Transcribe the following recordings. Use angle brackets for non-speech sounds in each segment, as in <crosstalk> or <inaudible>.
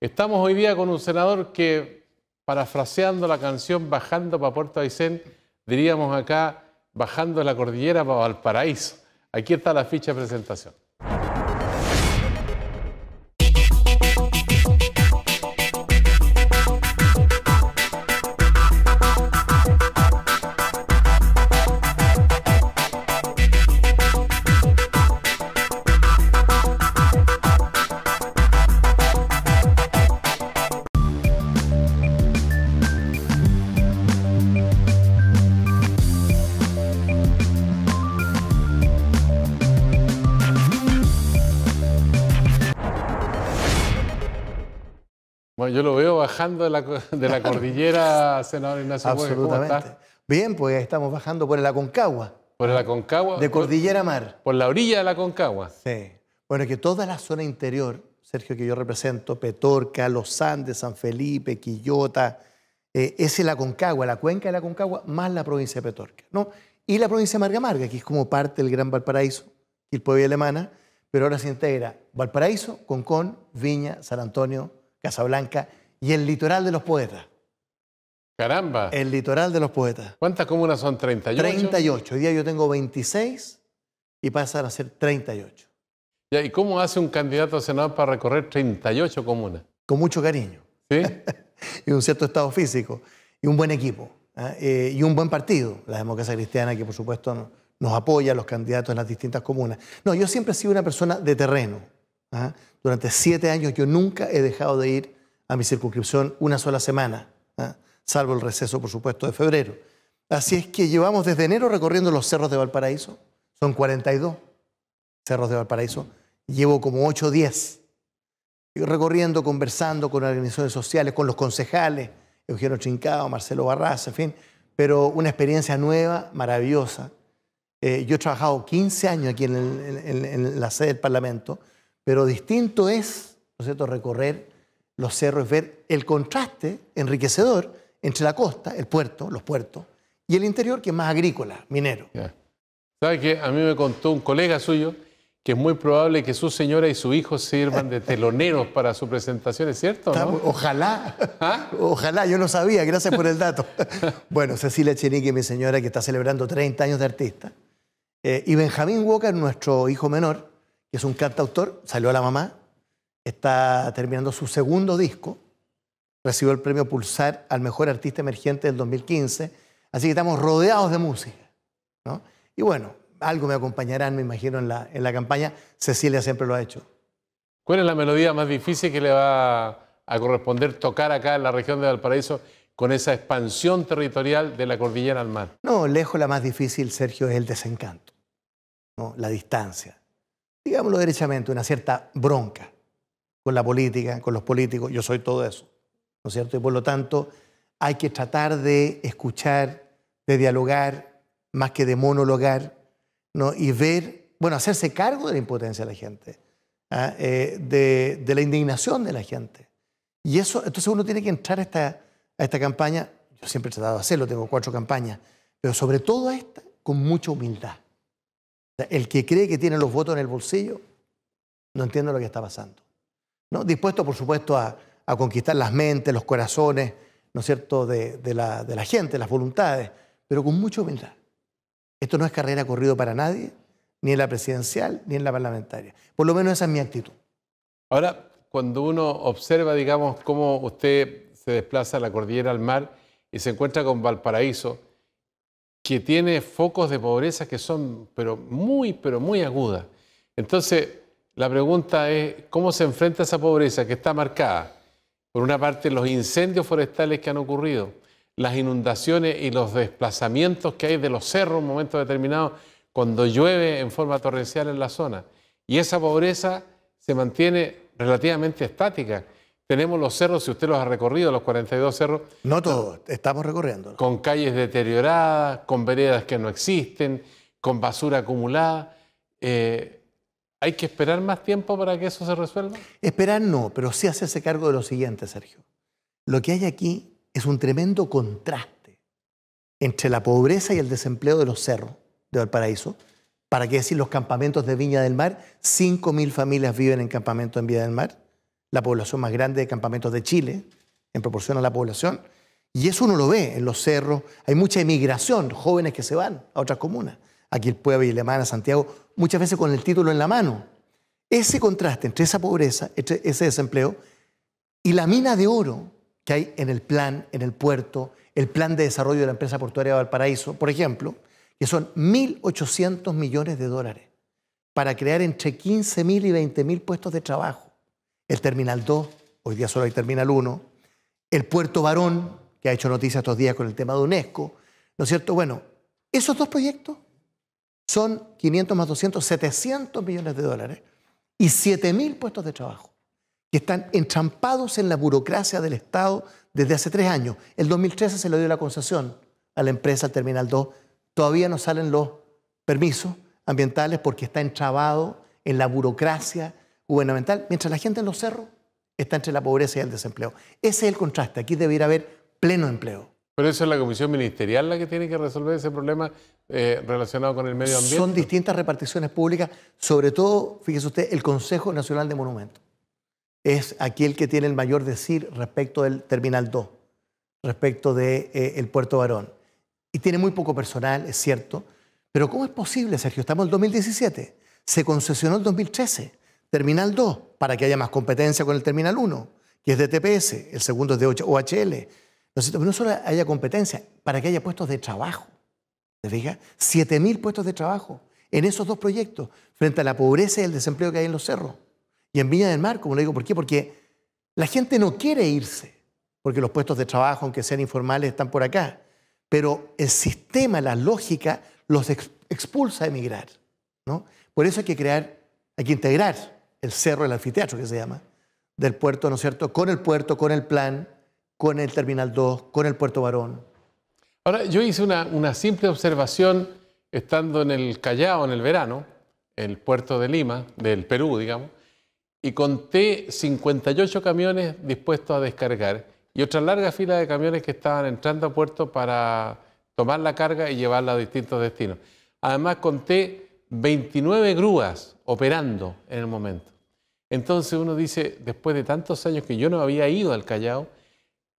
Estamos hoy día con un senador que, parafraseando la canción Bajando para Puerto Aysén, diríamos acá, bajando la cordillera para Valparaíso. Aquí está la ficha de presentación. bajando de la, <laughs> cordillera, senador Ignacio Absolutamente. Bien, pues estamos bajando por el Aconcagua. Por el Aconcagua. De Cordillera Mar. Por la orilla de la Aconcagua. Sí. Bueno, que toda la zona interior, Sergio, que yo represento, Petorca, Los Andes, San Felipe, Quillota, eh, es la Aconcagua, la cuenca de la Aconcagua, más la provincia de Petorca. ¿no? Y la provincia de Marga Marga, que es como parte del Gran Valparaíso y el pueblo alemana, pero ahora se integra Valparaíso, Concón, Viña, San Antonio, Casablanca y el litoral de los poetas. Caramba. El litoral de los poetas. ¿Cuántas comunas son? 38. 38. Hoy día yo tengo 26 y pasan a ser 38. ¿Y cómo hace un candidato a senador para recorrer 38 comunas? Con mucho cariño. ¿Sí? <laughs> y un cierto estado físico. Y un buen equipo. ¿ah? Eh, y un buen partido. La democracia cristiana, que por supuesto nos apoya a los candidatos en las distintas comunas. No, yo siempre he sido una persona de terreno. ¿ah? Durante siete años yo nunca he dejado de ir a mi circunscripción una sola semana, ¿ah? salvo el receso, por supuesto, de febrero. Así es que llevamos desde enero recorriendo los cerros de Valparaíso, son 42 cerros de Valparaíso, llevo como 8 o 10, recorriendo, conversando con organizaciones sociales, con los concejales, Eugenio Trincado, Marcelo Barraza, en fin, pero una experiencia nueva, maravillosa. Eh, yo he trabajado 15 años aquí en, en, la sede del Parlamento, pero distinto es, ¿no es cierto?, recorrer los cerros, es ver el contraste enriquecedor entre la costa, el puerto, los puertos, y el interior, que es más agrícola, minero. ¿Sabes ¿Sabe que A mí me contó un colega suyo que es muy probable que su señora y su hijo sirvan de teloneros para su presentación, ¿es cierto? Ojalá, <laughs> ¿Ah? ojalá, yo no sabía, gracias por el dato. <laughs> bueno, Cecilia Chenique, mi señora, que está celebrando 30 años de artista, eh, y Benjamín Walker, nuestro hijo menor, que es un cantautor, salió a la mamá, está terminando su segundo disco. Recibió el premio Pulsar al mejor artista emergente del 2015. Así que estamos rodeados de música. Y bueno, algo me acompañarán, me imagino, en la, en la campaña. Cecilia siempre lo ha hecho. ¿Cuál es la melodía más difícil que le va a corresponder tocar acá en la región de Valparaíso con esa expansión territorial de la cordillera al mar? No, lejos la más difícil, Sergio, es el desencanto, la distancia. Digámoslo derechamente, una cierta bronca con la política, con los políticos, yo soy todo eso, ¿no es cierto? Y por lo tanto hay que tratar de escuchar, de dialogar, más que de monologar, ¿no? Y ver, bueno, hacerse cargo de la impotencia de la gente, ¿ah? eh, de, la indignación de la gente. Y eso, entonces uno tiene que entrar a esta, a esta campaña, yo siempre he tratado de hacerlo, tengo cuatro campañas, pero sobre todo a esta, con mucha humildad. el que cree que tiene los votos en el bolsillo, no entiende lo que está pasando. ¿no? dispuesto por supuesto a, conquistar las mentes, los corazones, ¿no es cierto?, de, la, gente, las voluntades, pero con mucha humildad. Esto no es carrera corrido para nadie, ni en la presidencial, ni en la parlamentaria. Por lo menos esa es mi actitud. Ahora, cuando uno observa, digamos, cómo usted se desplaza la cordillera al mar y se encuentra con Valparaíso, que tiene focos de pobreza que son pero muy, pero muy agudas. Entonces, la pregunta es, ¿cómo se enfrenta esa pobreza que está marcada? Por una parte, los incendios forestales que han ocurrido, las inundaciones y los desplazamientos que hay de los cerros en un momento determinado cuando llueve en forma torrencial en la zona. Y esa pobreza se mantiene relativamente estática. Tenemos los cerros, si usted los ha recorrido, los 42 cerros. No todos, estamos recorriendo. Con calles deterioradas, con veredas que no existen, con basura acumulada. Eh, ¿Hay que esperar más tiempo para que eso se resuelva? Esperar no, pero sí hacerse cargo de lo siguiente, Sergio. Lo que hay aquí es un tremendo contraste entre la pobreza y el desempleo de los cerros de Valparaíso. ¿Para qué decir los campamentos de Viña del Mar? 5.000 familias viven en campamentos en Viña del Mar, la población más grande de campamentos de Chile, en proporción a la población. Y eso uno lo ve en los cerros. Hay mucha emigración, jóvenes que se van a otras comunas aquí el pueblo y la Santiago, muchas veces con el título en la mano. Ese contraste entre esa pobreza, ese desempleo y la mina de oro que hay en el plan, en el puerto, el plan de desarrollo de la empresa portuaria de Valparaíso, por ejemplo, que son 1.800 millones de dólares para crear entre 15.000 y 20.000 puestos de trabajo. El Terminal 2, hoy día solo hay Terminal 1, el Puerto Varón, que ha hecho noticias estos días con el tema de UNESCO, ¿no es cierto? Bueno, esos dos proyectos son 500 más 200, 700 millones de dólares y 7.000 puestos de trabajo que están entrampados en la burocracia del Estado desde hace tres años. El 2013 se le dio la concesión a la empresa al Terminal 2. Todavía no salen los permisos ambientales porque está entrabado en la burocracia gubernamental, mientras la gente en los cerros está entre la pobreza y el desempleo. Ese es el contraste. Aquí debería haber pleno empleo. Pero eso es la comisión ministerial la que tiene que resolver ese problema eh, relacionado con el medio ambiente. Son distintas reparticiones públicas, sobre todo, fíjese usted, el Consejo Nacional de Monumentos es aquel que tiene el mayor decir respecto del Terminal 2, respecto del de, eh, Puerto Varón. Y tiene muy poco personal, es cierto, pero ¿cómo es posible, Sergio? Estamos en 2017, se concesionó el 2013, Terminal 2, para que haya más competencia con el Terminal 1, que es de TPS, el segundo es de OHL. no solo haya competencia, para que haya puestos de trabajo. ¿Te fijas? 7.000 puestos de trabajo en esos dos proyectos, frente a la pobreza y el desempleo que hay en los cerros. Y en Viña del Mar, como le digo, ¿por qué? Porque la gente no quiere irse, porque los puestos de trabajo, aunque sean informales, están por acá. Pero el sistema, la lógica, los expulsa a emigrar. ¿no? Por eso hay que crear, hay que integrar el cerro, el anfiteatro que se llama, del puerto, ¿no es cierto?, con el puerto, con el plan, con el Terminal 2, con el Puerto Varón, Ahora, yo hice una, simple observación estando en el Callao en el verano, el puerto de Lima, del Perú, digamos, y conté 58 camiones dispuestos a descargar y otra larga fila de camiones que estaban entrando a puerto para tomar la carga y llevarla a distintos destinos. Además conté 29 grúas operando en el momento. Entonces uno dice, después de tantos años que yo no había ido al Callao,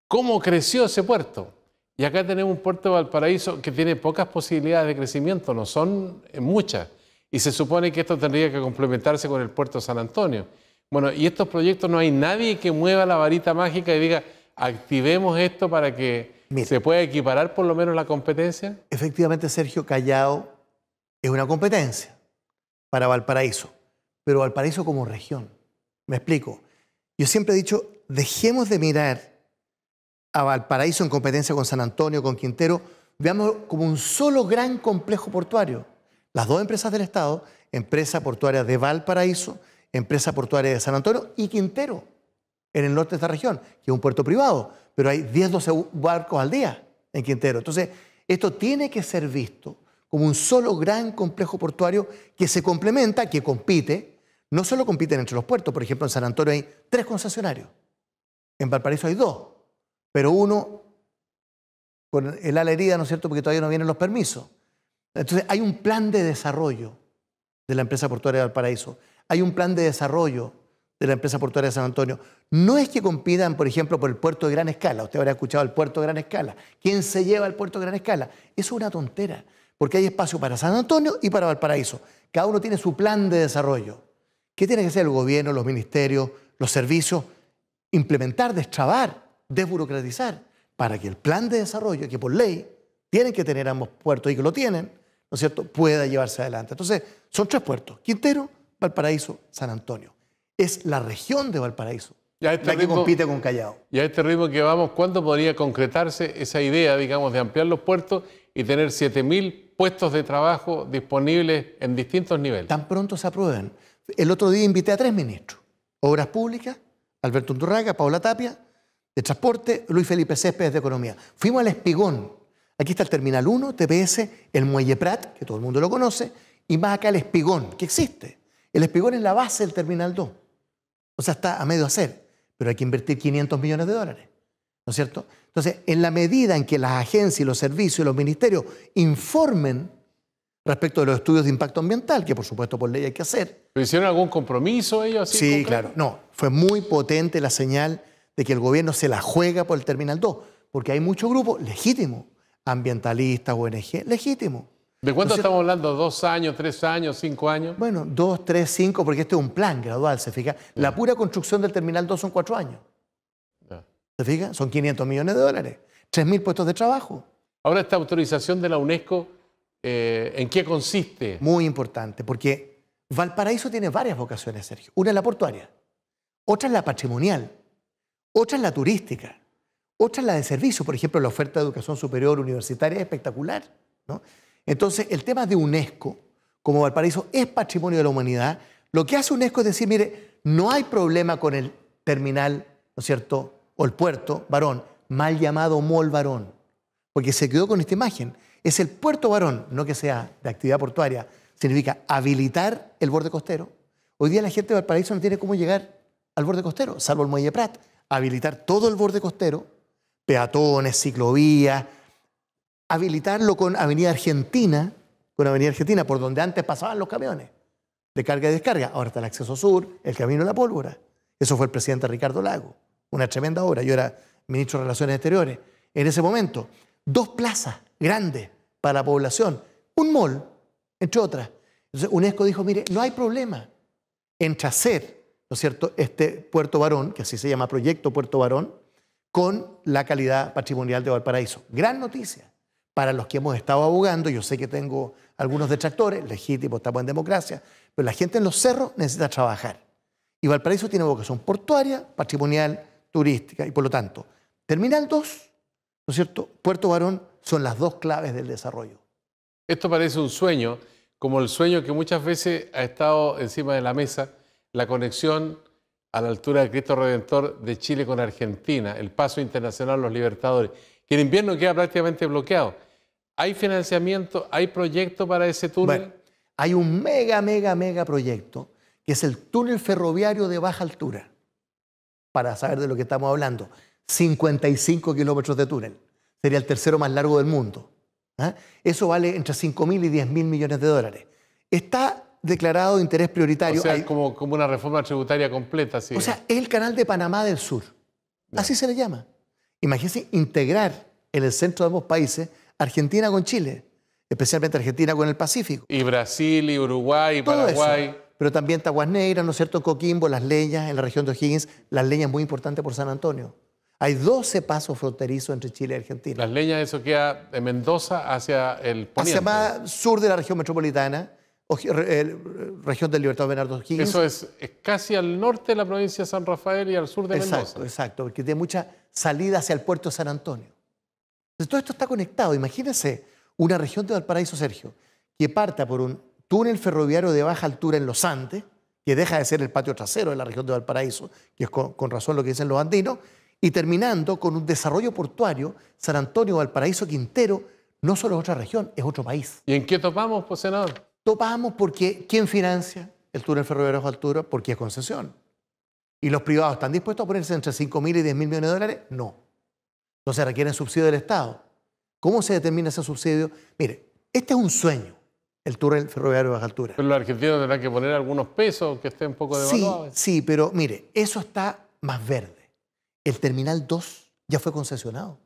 ¿cómo creció ese puerto? Y acá tenemos un puerto de Valparaíso que tiene pocas posibilidades de crecimiento, no son muchas. Y se supone que esto tendría que complementarse con el puerto de San Antonio. Bueno, y estos proyectos no hay nadie que mueva la varita mágica y diga, activemos esto para que se pueda equiparar por lo menos la competencia. Efectivamente, Sergio Callao es una competencia para Valparaíso, pero Valparaíso como región. Me explico. Yo siempre he dicho, dejemos de mirar a Valparaíso en competencia con San Antonio, con Quintero, veamos como un solo gran complejo portuario. Las dos empresas del Estado, empresa portuaria de Valparaíso, empresa portuaria de San Antonio y Quintero, en el norte de esta región, que es un puerto privado, pero hay 10, 12 barcos al día en Quintero. Entonces, esto tiene que ser visto como un solo gran complejo portuario que se complementa, que compite, no solo compiten entre los puertos, por ejemplo, en San Antonio hay tres concesionarios, en Valparaíso hay dos, pero uno con el ala herida, ¿no es cierto?, porque todavía no vienen los permisos. Entonces, hay un plan de desarrollo de la empresa portuaria de Valparaíso, hay un plan de desarrollo de la empresa portuaria de San Antonio. No es que compidan, por ejemplo, por el puerto de gran escala, usted habrá escuchado el puerto de gran escala, ¿quién se lleva al puerto de gran escala? Eso es una tontera, porque hay espacio para San Antonio y para Valparaíso. Cada uno tiene su plan de desarrollo. ¿Qué tiene que hacer el gobierno, los ministerios, los servicios? Implementar, destrabar desburocratizar para que el plan de desarrollo, que por ley tienen que tener ambos puertos y que lo tienen, ¿no es cierto?, pueda llevarse adelante. Entonces, son tres puertos, Quintero, Valparaíso, San Antonio. Es la región de Valparaíso este que compite con Callao. Y a este ritmo que vamos, ¿cuándo podría concretarse esa idea, digamos, de ampliar los puertos y tener 7.000 puestos de trabajo disponibles en distintos niveles? Tan pronto se aprueben. El otro día invité a tres ministros, Obras Públicas, Alberto Undurraga, Paula Tapia, de Transporte, Luis Felipe Céspedes de Economía. Fuimos al Espigón. Aquí está el Terminal 1, TPS, el Muelle Prat, que todo el mundo lo conoce, y más acá el Espigón, que existe. El Espigón es la base del Terminal 2. O sea, está a medio hacer, pero hay que invertir 500 millones de dólares. ¿No es cierto? Entonces, en la medida en que las agencias, los servicios y los ministerios informen respecto de los estudios de impacto ambiental, que por supuesto por ley hay que hacer. hicieron algún compromiso ellos? sí, claro. No, fue muy potente la señal de que el gobierno se la juega por el Terminal 2, porque hay muchos grupos legítimos, ambientalistas, ONG, legítimos. ¿De cuánto estamos hablando? ¿Dos años, tres años, cinco años? Bueno, dos, tres, cinco, porque este es un plan gradual, ¿se fija? La pura construcción del Terminal 2 son cuatro años. ¿Se fija? Son 500 millones de dólares, 3.000 puestos de trabajo. Ahora, esta autorización de la UNESCO, eh, ¿en qué consiste? Muy importante, porque Valparaíso tiene varias vocaciones, Sergio. Una es la portuaria, otra es la patrimonial, otra es la turística. Otra es la de servicio. Por ejemplo, la oferta de educación superior universitaria es espectacular. Entonces, el tema de UNESCO, como Valparaíso es patrimonio de la humanidad, lo que hace UNESCO es decir, mire, no hay problema con el terminal, ¿no es cierto? O el puerto, varón, mal llamado Mol Varón, porque se quedó con esta imagen. Es el puerto varón, no que sea de actividad portuaria, significa habilitar el borde costero. Hoy día la gente de Valparaíso no tiene cómo llegar al borde costero, salvo el Muelle Prat habilitar todo el borde costero, peatones, ciclovías, habilitarlo con Avenida Argentina, con Avenida Argentina, por donde antes pasaban los camiones de carga y descarga. Ahora está el acceso sur, el camino de la pólvora. Eso fue el presidente Ricardo Lago. Una tremenda obra. Yo era ministro de Relaciones Exteriores. En ese momento, dos plazas grandes para la población, un mall, entre otras. Entonces, UNESCO dijo, mire, no hay problema en hacer ¿no es cierto?, este Puerto Varón, que así se llama Proyecto Puerto Varón, con la calidad patrimonial de Valparaíso. Gran noticia para los que hemos estado abogando, yo sé que tengo algunos detractores, legítimos, estamos en democracia, pero la gente en los cerros necesita trabajar. Y Valparaíso tiene vocación portuaria, patrimonial, turística, y por lo tanto, Terminal 2, ¿no es cierto?, Puerto Varón son las dos claves del desarrollo. Esto parece un sueño, como el sueño que muchas veces ha estado encima de la mesa la conexión a la altura de Cristo Redentor de Chile con Argentina, el paso internacional Los Libertadores, que en invierno queda prácticamente bloqueado. ¿Hay financiamiento? ¿Hay proyecto para ese túnel? hay un mega, mega, mega proyecto, que es el túnel ferroviario de baja altura, para saber de lo que estamos hablando. 55 kilómetros de túnel. Sería el tercero más largo del mundo. ¿ah? Eso vale entre mil y mil millones de dólares. Está declarado de interés prioritario. O sea, como, una reforma tributaria completa, sí. O sea, el canal de Panamá del Sur. Así se le llama. Imagínense integrar en el centro de ambos países Argentina con Chile, especialmente Argentina con el Pacífico. Y Brasil, y Uruguay, y Paraguay. Pero también Taguas ¿no es cierto? Coquimbo, Las Leñas, en la región de O'Higgins, Las Leñas muy importantes por San Antonio. Hay 12 pasos fronterizos entre Chile y Argentina. Las Leñas, eso queda de Mendoza hacia el poniente. Hacia más sur de la región metropolitana región del Libertad Bernardo O'Higgins. Eso es, casi al norte de la provincia de San Rafael y al sur de Mendoza. Exacto, porque tiene mucha salida hacia el puerto de San Antonio. Entonces, todo esto está conectado. Imagínense una región de Valparaíso, Sergio, que parta por un túnel ferroviario de baja altura en los Andes, que deja de ser el patio trasero de la región de Valparaíso, que es con, razón lo que dicen los andinos, y terminando con un desarrollo portuario, San Antonio, Valparaíso, Quintero, no solo es otra región, es otro país. ¿Y en qué topamos, pues, senador? topamos porque ¿quién financia el túnel ferroviario de altura? Porque es concesión. ¿Y los privados están dispuestos a ponerse entre 5.000 y mil millones de dólares? No. Entonces requieren subsidio del Estado. ¿Cómo se determina ese subsidio? Mire, este es un sueño, el túnel ferroviario de baja altura. Pero los argentinos tendrán que poner algunos pesos que estén un poco devaluados. Sí, pero mire, eso está más verde. El Terminal 2 ya fue concesionado.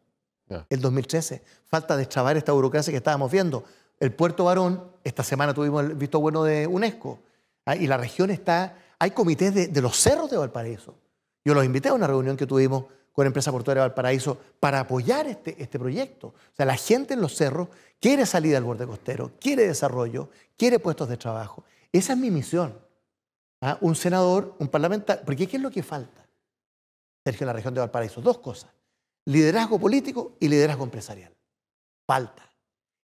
en El 2013. Falta destrabar esta burocracia que estábamos viendo. El puerto varón, esta semana tuvimos el visto bueno de UNESCO, ¿ah? y la región está, hay comités de, los cerros de Valparaíso. Yo los invité a una reunión que tuvimos con la empresa portuaria de Valparaíso para apoyar este, este, proyecto. O sea, la gente en los cerros quiere salir al borde costero, quiere desarrollo, quiere puestos de trabajo. Esa es mi misión. ¿ah? Un senador, un parlamentario, porque ¿qué es lo que falta, Sergio, en la región de Valparaíso? Dos cosas. Liderazgo político y liderazgo empresarial. Falta.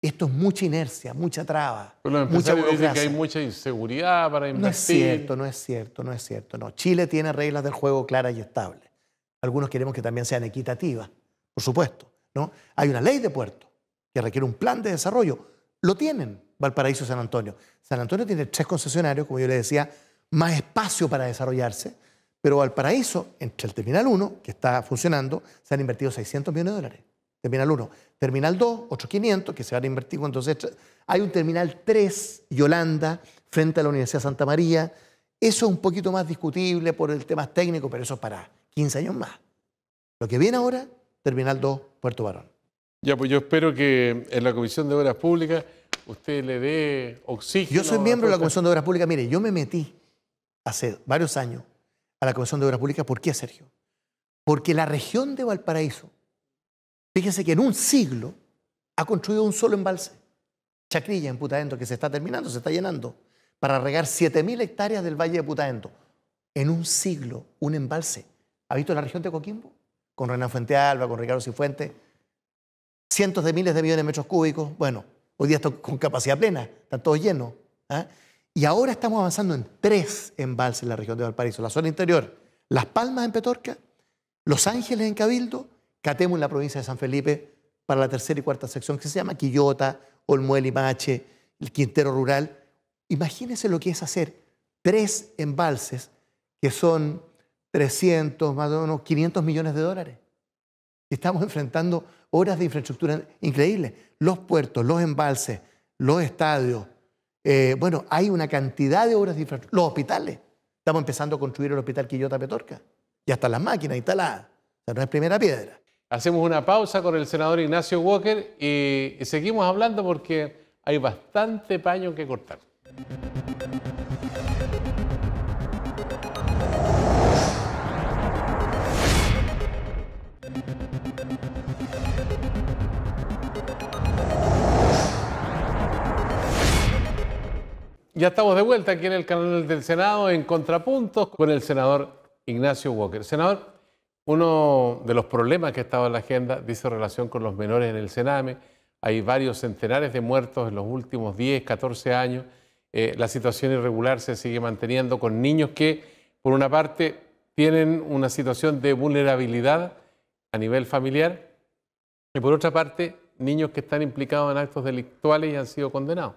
Esto es mucha inercia, mucha traba. Pero dicen que hay mucha inseguridad para invertir. No es cierto, no es cierto, no es cierto. No. Chile tiene reglas del juego claras y estables. Algunos queremos que también sean equitativas, por supuesto. ¿no? Hay una ley de puertos que requiere un plan de desarrollo. Lo tienen Valparaíso San Antonio. San Antonio tiene tres concesionarios, como yo le decía, más espacio para desarrollarse, pero Valparaíso, entre el Terminal 1, que está funcionando, se han invertido 600 millones de dólares. Terminal 1. Terminal 2, 8500, 500 que se van a invertir Hay un Terminal 3, Yolanda, frente a la Universidad Santa María. Eso es un poquito más discutible por el tema técnico, pero eso es para 15 años más. Lo que viene ahora, Terminal 2, Puerto Varón. Ya, pues yo espero que en la Comisión de Obras Públicas usted le dé oxígeno. Yo soy miembro de la Comisión de Obras Públicas. Mire, yo me metí hace varios años a la Comisión de Obras Públicas. ¿Por qué, Sergio? Porque la región de Valparaíso Fíjense que en un siglo ha construido un solo embalse. Chacrilla en Putaendo, que se está terminando, se está llenando, para regar 7.000 hectáreas del Valle de Putaendo. En un siglo, un embalse. ¿Ha visto la región de Coquimbo? Con Renan Fuente Alba, con Ricardo Cifuente. Cientos de miles de millones de metros cúbicos. Bueno, hoy día está con capacidad plena, está todo lleno. ¿ah? Y ahora estamos avanzando en tres embalses en la región de Valparaíso, la zona interior. Las Palmas en Petorca, Los Ángeles en Cabildo Catemo en la provincia de San Felipe para la tercera y cuarta sección, que se llama Quillota, Olmuel y Mache, el Quintero Rural. Imagínense lo que es hacer tres embalses que son 300, más o menos 500 millones de dólares. Estamos enfrentando obras de infraestructura increíbles. Los puertos, los embalses, los estadios. Eh, bueno, hay una cantidad de obras de infraestructura. Los hospitales. Estamos empezando a construir el hospital Quillota Petorca. Ya están las máquinas instaladas. O sea, no es primera piedra. Hacemos una pausa con el senador Ignacio Walker y, seguimos hablando porque hay bastante paño que cortar. Ya estamos de vuelta aquí en el canal del Senado en Contrapuntos con el senador Ignacio Walker. Senador, uno de los problemas que ha estado en la agenda dice relación con los menores en el Sename. Hay varios centenares de muertos en los últimos 10, 14 años. Eh, la situación irregular se sigue manteniendo con niños que, por una parte, tienen una situación de vulnerabilidad a nivel familiar y, por otra parte, niños que están implicados en actos delictuales y han sido condenados.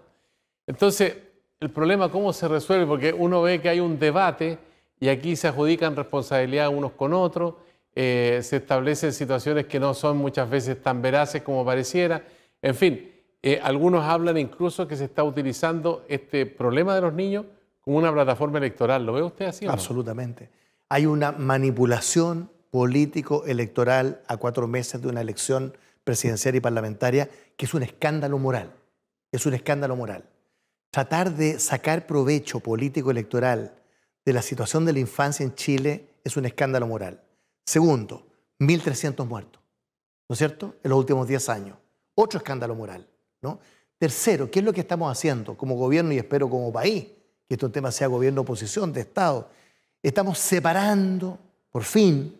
Entonces, el problema cómo se resuelve, porque uno ve que hay un debate y aquí se adjudican responsabilidad unos con otros eh, se establecen situaciones que no son muchas veces tan veraces como pareciera. En fin, eh, algunos hablan incluso que se está utilizando este problema de los niños como una plataforma electoral. ¿Lo ve usted así? Absolutamente. Hay una manipulación político-electoral a cuatro meses de una elección presidencial y parlamentaria que es un escándalo moral. Es un escándalo moral. Tratar de sacar provecho político-electoral de la situación de la infancia en Chile es un escándalo moral. Segundo, 1.300 muertos, ¿no es cierto?, en los últimos 10 años. Otro escándalo moral, ¿no? Tercero, ¿qué es lo que estamos haciendo como gobierno y espero como país? Que este tema sea gobierno-oposición, de Estado. Estamos separando, por fin,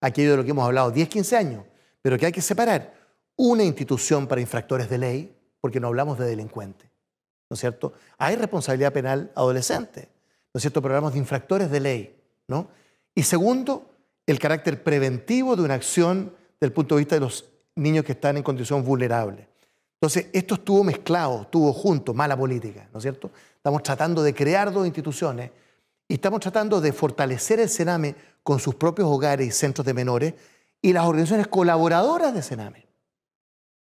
aquello de lo que hemos hablado 10, 15 años, pero que hay que separar una institución para infractores de ley, porque no hablamos de delincuentes, ¿no es cierto? Hay responsabilidad penal adolescente, ¿no es cierto? Pero hablamos de infractores de ley, ¿no? Y segundo, el carácter preventivo de una acción del punto de vista de los niños que están en condición vulnerable. Entonces, esto estuvo mezclado, estuvo junto, mala política, ¿no es cierto? Estamos tratando de crear dos instituciones y estamos tratando de fortalecer el Sename con sus propios hogares y centros de menores y las organizaciones colaboradoras de CENAME,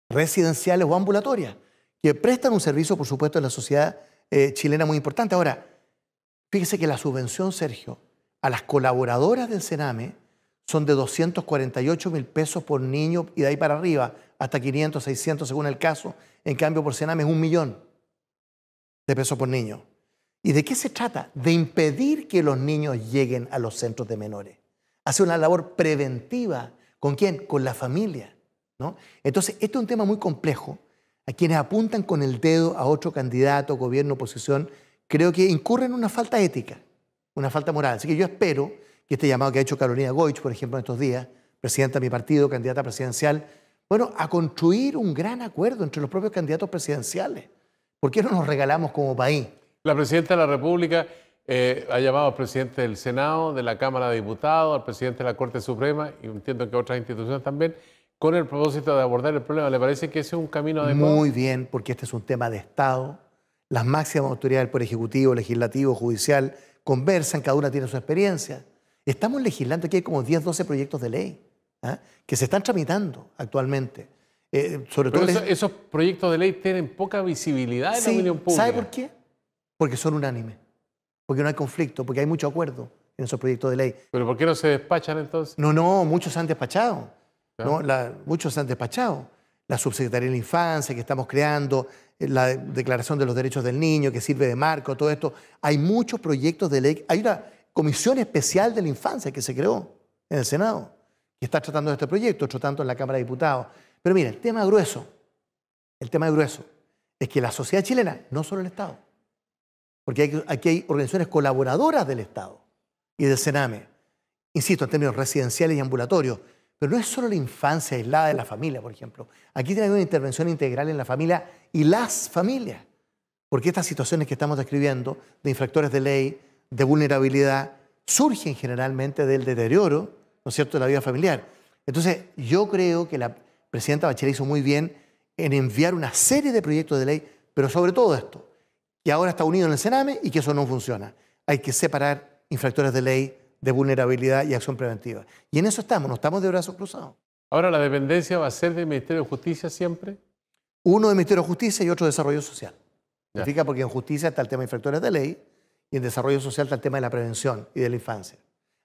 residenciales o ambulatorias, que prestan un servicio, por supuesto, en la sociedad eh, chilena muy importante. Ahora, fíjese que la subvención, Sergio, a las colaboradoras del Sename son de 248 mil pesos por niño y de ahí para arriba, hasta 500, 600 según el caso. En cambio, por Sename es un millón de pesos por niño. ¿Y de qué se trata? De impedir que los niños lleguen a los centros de menores. Hace una labor preventiva. ¿Con quién? Con la familia. ¿no? Entonces, este es un tema muy complejo. A quienes apuntan con el dedo a otro candidato, gobierno, oposición, creo que incurren en una falta ética, una falta moral. Así que yo espero y este llamado que ha hecho Carolina Goich, por ejemplo, en estos días, presidenta de mi partido, candidata presidencial, bueno, a construir un gran acuerdo entre los propios candidatos presidenciales. ¿Por qué no nos regalamos como país? La presidenta de la República eh, ha llamado al presidente del Senado, de la Cámara de Diputados, al presidente de la Corte Suprema y entiendo que otras instituciones también, con el propósito de abordar el problema. ¿Le parece que ese es un camino adecuado? Muy bien, porque este es un tema de Estado. Las máximas autoridades del Poder Ejecutivo, Legislativo, Judicial conversan, cada una tiene su experiencia. Estamos legislando, aquí hay como 10, 12 proyectos de ley ¿ah? que se están tramitando actualmente. Eh, esos proyectos de ley tienen poca visibilidad en la opinión pública. ¿Sabe por qué? Porque son unánimes, porque no hay conflicto, porque hay mucho acuerdo en esos proyectos de ley. ¿Pero por qué no se despachan entonces? No, no, muchos se han despachado. muchos se han despachado. La subsecretaría de la infancia que estamos creando, eh, la Declaración de los Derechos del Niño que sirve de marco, todo esto. Hay muchos proyectos de ley. Hay una comisión especial de la infancia que se creó en el Senado, que está tratando de este proyecto, otro tanto en la Cámara de Diputados. Pero mire, el tema grueso, el tema grueso, es que la sociedad chilena, no solo el Estado, porque aquí hay organizaciones colaboradoras del Estado y del Sename, insisto, en términos residenciales y ambulatorios, pero no es solo la infancia aislada de la familia, por ejemplo. Aquí tiene una intervención integral en la familia y las familias, porque estas situaciones que estamos describiendo de infractores de ley, de vulnerabilidad surgen generalmente del deterioro, ¿no es cierto?, de la vida familiar. Entonces, yo creo que la presidenta Bachelet hizo muy bien en enviar una serie de proyectos de ley, pero sobre todo esto, que ahora está unido en el Sename y que eso no funciona. Hay que separar infractores de ley de vulnerabilidad y acción preventiva. Y en eso estamos, no estamos de brazos cruzados. Ahora, ¿la dependencia va a ser del Ministerio de Justicia siempre? Uno del Ministerio de Justicia y otro de Desarrollo Social. Significa porque en justicia está el tema de infractores de ley, y en desarrollo social está el tema de la prevención y de la infancia.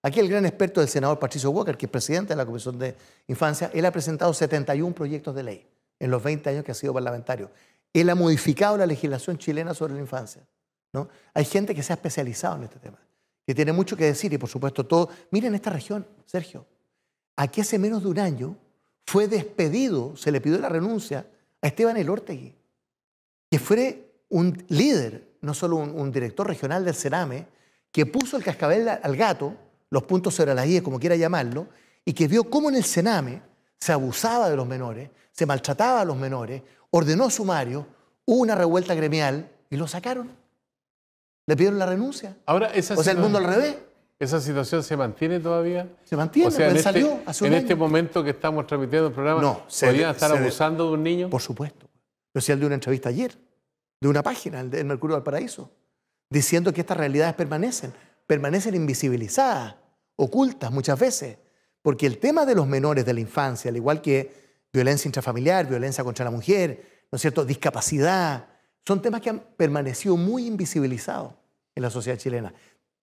Aquí el gran experto del senador Patricio Walker, que es presidente de la Comisión de Infancia, él ha presentado 71 proyectos de ley en los 20 años que ha sido parlamentario. Él ha modificado la legislación chilena sobre la infancia. ¿no? Hay gente que se ha especializado en este tema, que tiene mucho que decir y por supuesto todo. Miren esta región, Sergio. Aquí hace menos de un año fue despedido, se le pidió la renuncia a Esteban Elortegui, que fue un líder no solo un, director regional del Sename que puso el cascabel al gato, los puntos sobre las IE, como quiera llamarlo, y que vio cómo en el Sename se abusaba de los menores, se maltrataba a los menores, ordenó sumario, hubo una revuelta gremial y lo sacaron. Le pidieron la renuncia. Ahora, esa o sea, el mundo al revés. ¿Esa situación se mantiene todavía? Se mantiene, o sea, En este, este momento que estamos transmitiendo el programa, no, ¿podrían estar abusando de un niño? Por supuesto. Yo sí, el de una entrevista ayer de una página, el, Mercurio del Paraíso, diciendo que estas realidades permanecen, permanecen invisibilizadas, ocultas muchas veces, porque el tema de los menores de la infancia, al igual que violencia intrafamiliar, violencia contra la mujer, ¿no es cierto?, discapacidad, son temas que han permanecido muy invisibilizados en la sociedad chilena.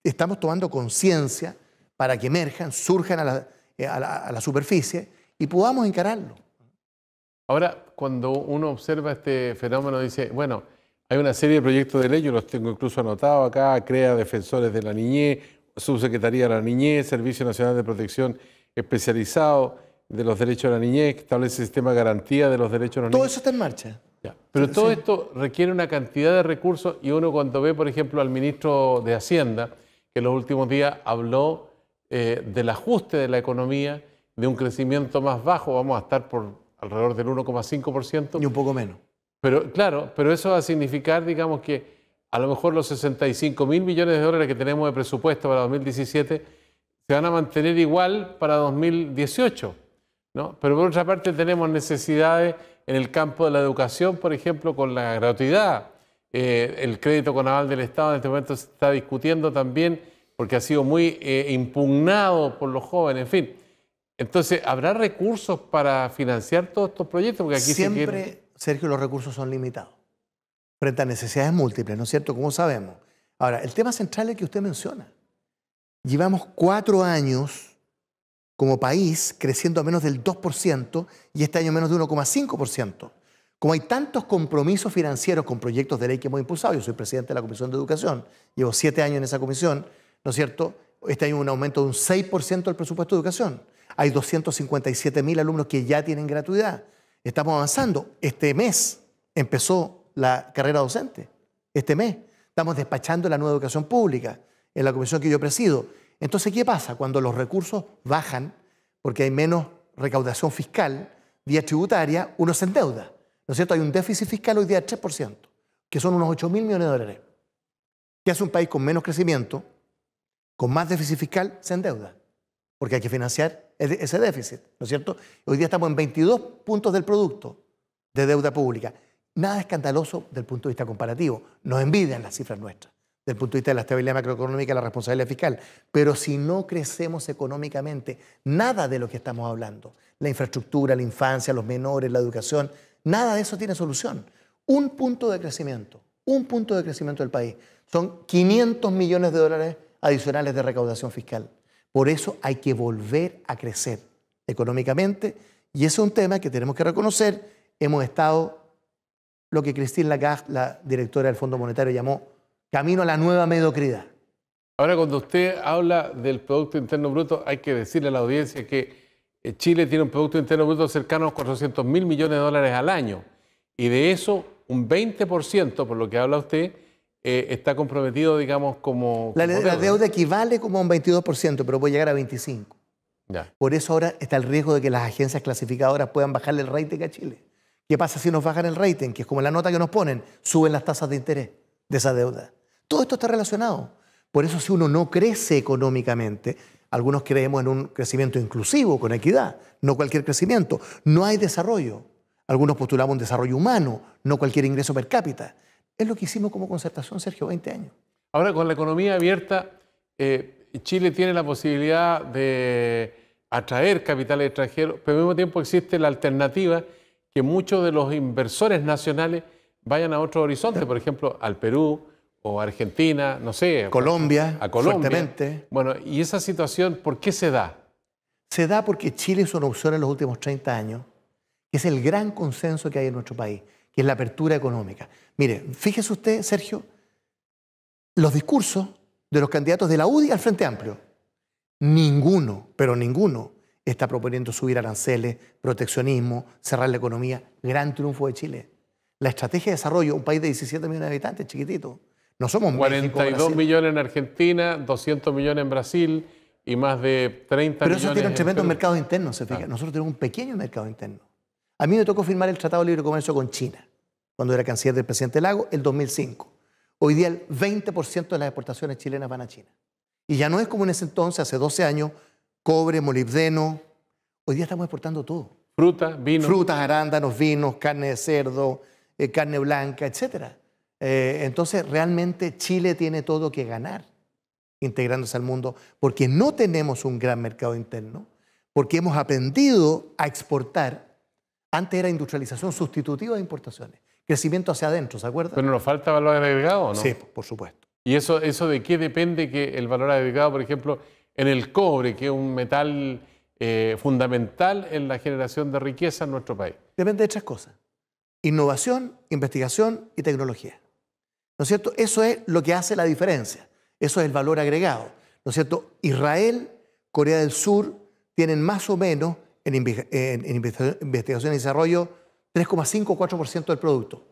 Estamos tomando conciencia para que emerjan, surjan a la, eh, superficie y podamos encararlo. Ahora, cuando uno observa este fenómeno, dice, bueno, hay una serie de proyectos de ley, yo los tengo incluso anotados acá, CREA, Defensores de la Niñez, Subsecretaría de la Niñez, Servicio Nacional de Protección Especializado de los Derechos de la Niñez, establece sistema de garantía de los derechos de la niñez. Todo eso está en marcha. Pero todo esto requiere una cantidad de recursos y uno cuando ve, por ejemplo, al ministro de Hacienda, que en los últimos días habló eh, del ajuste de la economía, de un crecimiento más bajo, vamos a estar por alrededor del 1,5%. Y un poco menos pero claro, pero eso va a significar, digamos, que a lo mejor los 65 mil millones de dólares que tenemos de presupuesto para 2017 se van a mantener igual para 2018. ¿no? Pero por otra parte tenemos necesidades en el campo de la educación, por ejemplo, con la gratuidad. Eh, el crédito con aval del Estado en este momento se está discutiendo también porque ha sido muy eh, impugnado por los jóvenes, en fin. Entonces, ¿habrá recursos para financiar todos estos proyectos? Porque aquí siempre, se quiere... Sergio, los recursos son limitados frente a necesidades múltiples, ¿no es cierto? Como sabemos. Ahora, el tema central es que usted menciona. Llevamos cuatro años como país creciendo a menos del 2% y este año menos de 1,5%. Como hay tantos compromisos financieros con proyectos de ley que hemos impulsado, yo soy presidente de la Comisión de Educación, llevo siete años en esa comisión, ¿no es cierto? Este año un aumento de un 6% del presupuesto de educación. Hay 257 mil alumnos que ya tienen gratuidad. Estamos avanzando. Este mes empezó la carrera docente. Este mes. Estamos despachando la nueva educación pública en la comisión que yo presido. Entonces, ¿qué pasa? Cuando los recursos bajan, porque hay menos recaudación fiscal, vía tributaria, uno se endeuda. ¿No es cierto? Hay un déficit fiscal hoy día del 3%, que son unos 8 mil millones de dólares. ¿Qué hace un país con menos crecimiento, con más déficit fiscal, se endeuda? Porque hay que financiar ese déficit, ¿no es cierto? Hoy día estamos en 22 puntos del producto de deuda pública. Nada escandaloso del punto de vista comparativo. Nos envidian las cifras nuestras, del punto de vista de la estabilidad macroeconómica y la responsabilidad fiscal. Pero si no crecemos económicamente, nada de lo que estamos hablando, la infraestructura, la infancia, los menores, la educación, nada de eso tiene solución. Un punto de crecimiento, un punto de crecimiento del país. Son 500 millones de dólares adicionales de recaudación fiscal por eso hay que volver a crecer económicamente y ese es un tema que tenemos que reconocer. Hemos estado lo que Christine Lagarde, la directora del Fondo Monetario, llamó camino a la nueva mediocridad. Ahora, cuando usted habla del Producto Interno Bruto, hay que decirle a la audiencia que eh, Chile tiene un Producto Interno Bruto cercano a los 400 mil millones de dólares al año y de eso un 20%, por lo que habla usted, eh, está comprometido, digamos, como... La, deuda equivale como a un 22%, pero puede llegar a 25%. Por eso ahora está el riesgo de que las agencias clasificadoras puedan bajarle el rating a Chile. ¿Qué pasa si nos bajan el rating? Que es como la nota que nos ponen, suben las tasas de interés de esa deuda. Todo esto está relacionado. Por eso si uno no crece económicamente, algunos creemos en un crecimiento inclusivo, con equidad, no cualquier crecimiento. No hay desarrollo. Algunos postulamos un desarrollo humano, no cualquier ingreso per cápita. Es lo que hicimos como concertación, Sergio, 20 años. Ahora, con la economía abierta, eh, Chile tiene la posibilidad de atraer capital extranjero, pero al mismo tiempo existe la alternativa que muchos de los inversores nacionales vayan a otro horizonte, por ejemplo, al Perú o Argentina, no sé. Colombia, a Colombia. Fuertemente. Bueno, ¿y esa situación por qué se da? Se da porque Chile es una opción en los últimos 30 años, que es el gran consenso que hay en nuestro país. Y es la apertura económica. Mire, fíjese usted, Sergio, los discursos de los candidatos de la UDI al Frente Amplio. Ninguno, pero ninguno, está proponiendo subir aranceles, proteccionismo, cerrar la economía. Gran triunfo de Chile. La estrategia de desarrollo, un país de 17 millones de habitantes, chiquitito. No somos 42 millones en Argentina, 200 millones en Brasil y más de 30 Pero millones. Pero eso tiene un tremendo mercado interno, se fija. Nosotros tenemos un pequeño mercado interno. A mí me tocó firmar el Tratado de Libre Comercio con China cuando era canciller del presidente Lago, el 2005. Hoy día el 20% de las exportaciones chilenas van a China. Y ya no es como en ese entonces, hace 12 años, cobre, molibdeno. Hoy día estamos exportando todo. Frutas, vino. Frutas, arándanos, vinos, carne de cerdo, eh, carne blanca, etc. Eh, entonces, realmente Chile tiene todo que ganar integrándose al mundo, porque no tenemos un gran mercado interno, porque hemos aprendido a exportar. Antes era industrialización sustitutiva de importaciones crecimiento hacia adentro, ¿se acuerda? Pero nos falta valor agregado, ¿no? Sí, por supuesto. ¿Y eso, eso de qué depende que el valor agregado, por ejemplo, en el cobre, que es un metal eh, fundamental en la generación de riqueza en nuestro país? Depende de tres cosas. Innovación, investigación y tecnología. ¿No es cierto? Eso es lo que hace la diferencia. Eso es el valor agregado. ¿No es cierto? Israel, Corea del Sur, tienen más o menos en investigación y desarrollo 3,5 o 4% del producto.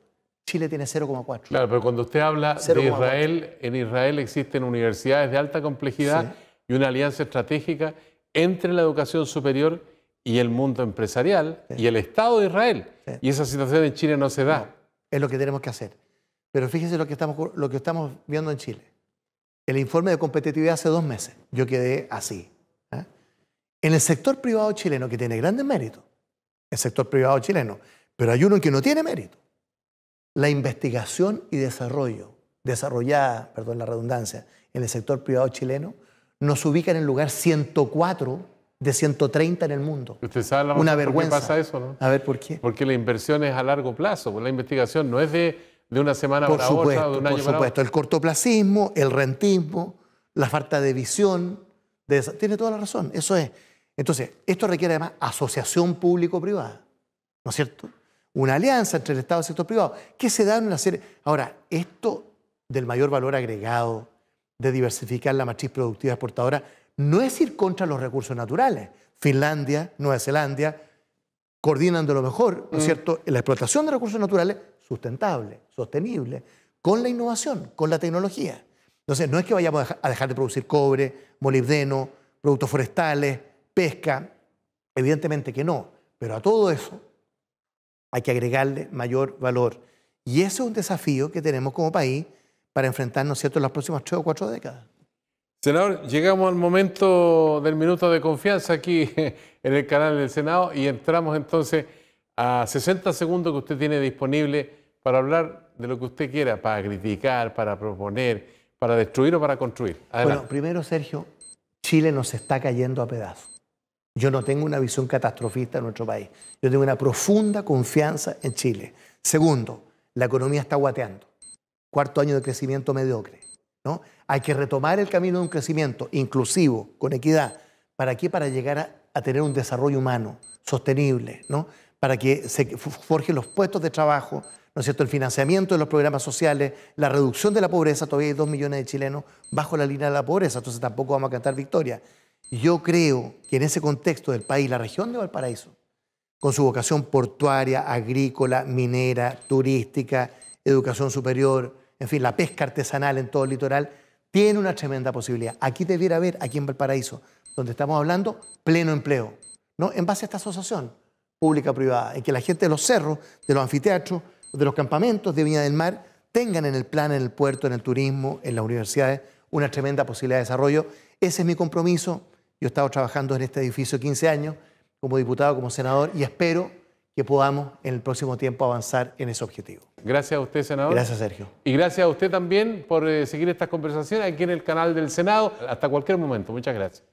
Chile tiene 0,4. Claro, pero cuando usted habla de Israel, en Israel existen universidades de alta complejidad y una alianza estratégica entre la educación superior y el mundo empresarial y el Estado de Israel. Y esa situación en Chile no se da. es lo que tenemos que hacer. Pero fíjese lo que, estamos, lo que estamos viendo en Chile. El informe de competitividad hace dos meses. Yo quedé así. ¿eh? En el sector privado chileno, que tiene grandes méritos, el sector privado chileno, pero hay uno que no tiene mérito. La investigación y desarrollo, desarrollada, perdón la redundancia, en el sector privado chileno, nos ubica en el lugar 104 de 130 en el mundo. Usted sabe Una por vergüenza. Qué pasa eso, A ver, ¿por qué? Porque la inversión es a largo plazo, la investigación no es de, una semana a para supuesto, de un año Por supuesto, el cortoplacismo, el rentismo, la falta de visión, tiene toda la razón, eso es. Entonces, esto requiere además asociación público-privada, ¿no es cierto? una alianza entre el Estado y el sector privado, que se da en una serie... Ahora, esto del mayor valor agregado, de diversificar la matriz productiva exportadora, no es ir contra los recursos naturales. Finlandia, Nueva Zelanda, coordinan de lo mejor, ¿no es mm. cierto?, la explotación de recursos naturales sustentable, sostenible, con la innovación, con la tecnología. Entonces, no es que vayamos a dejar de producir cobre, molibdeno, productos forestales, pesca, evidentemente que no, pero a todo eso hay que agregarle mayor valor. Y eso es un desafío que tenemos como país para enfrentarnos, ¿cierto?, en las próximas tres o cuatro décadas. Senador, llegamos al momento del minuto de confianza aquí <laughs> en el canal del Senado y entramos entonces a 60 segundos que usted tiene disponible para hablar de lo que usted quiera, para criticar, para proponer, para destruir o para construir. Bueno, primero, Sergio, Chile nos está cayendo a pedazos. Yo no tengo una visión catastrofista de nuestro país. Yo tengo una profunda confianza en Chile. Segundo, la economía está guateando. Cuarto año de crecimiento mediocre. ¿no? Hay que retomar el camino de un crecimiento inclusivo, con equidad. ¿Para qué? Para llegar a, tener un desarrollo humano sostenible, para que se forjen los puestos de trabajo, ¿no es cierto? El financiamiento de los programas sociales, la reducción de la pobreza, todavía hay dos millones de chilenos bajo la línea de la pobreza, entonces tampoco vamos a cantar victoria. Yo creo que en ese contexto del país, la región de Valparaíso, con su vocación portuaria, agrícola, minera, turística, educación superior, en fin, la pesca artesanal en todo el litoral, tiene una tremenda posibilidad. Aquí debiera ver, aquí en Valparaíso, donde estamos hablando, pleno empleo. ¿no? En base a esta asociación pública-privada, en que la gente de los cerros, de los anfiteatros, de los campamentos de Viña del Mar, tengan en el plan, en el puerto, en el turismo, en las universidades, una tremenda posibilidad de desarrollo. Ese es mi compromiso yo he estado trabajando en este edificio 15 años como diputado, como senador, y espero que podamos en el próximo tiempo avanzar en ese objetivo. Gracias a usted, senador. Gracias, Sergio. Y gracias a usted también por eh, seguir estas conversaciones aquí en el canal del Senado. Hasta cualquier momento. Muchas gracias.